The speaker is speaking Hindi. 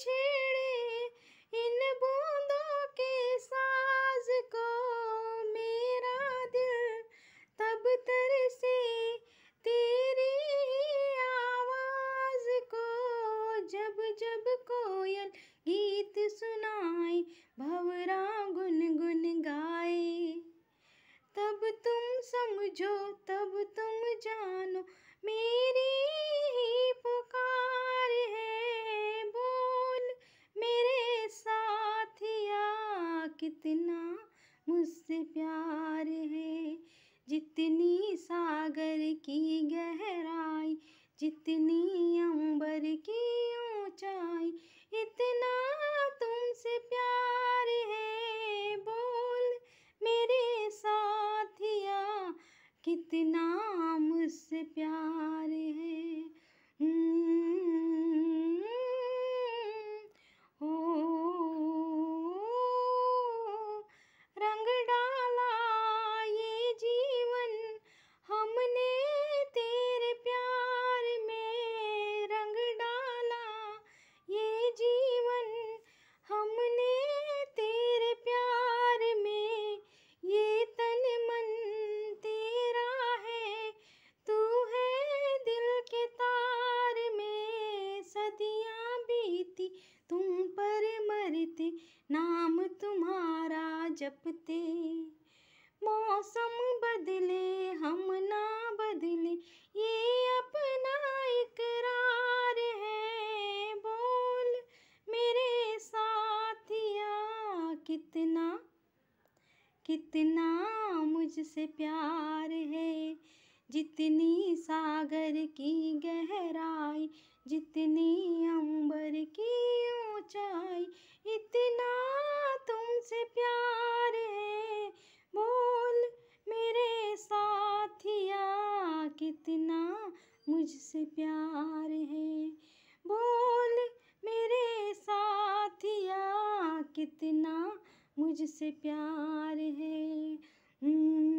छेड़े इन बूंदों के साज को मेरा दिल तब तरसे तेरी आवाज को जब जब कोयल गीत सुनाए भवरा गुन गुन गाए तब तुम समझो तब तुम जानो मेरी कितना मुझसे प्यार है जितनी जपते नाम तुम्हारा जपते मौसम बदले हम ना बदले ये अपना इकरार है बोल मेरे साथिया कितना कितना मुझसे प्यार है जितनी सागर की गहराई जितनी मुझसे प्यार है बोल मेरे साथिया कितना मुझसे प्यार है हम्म,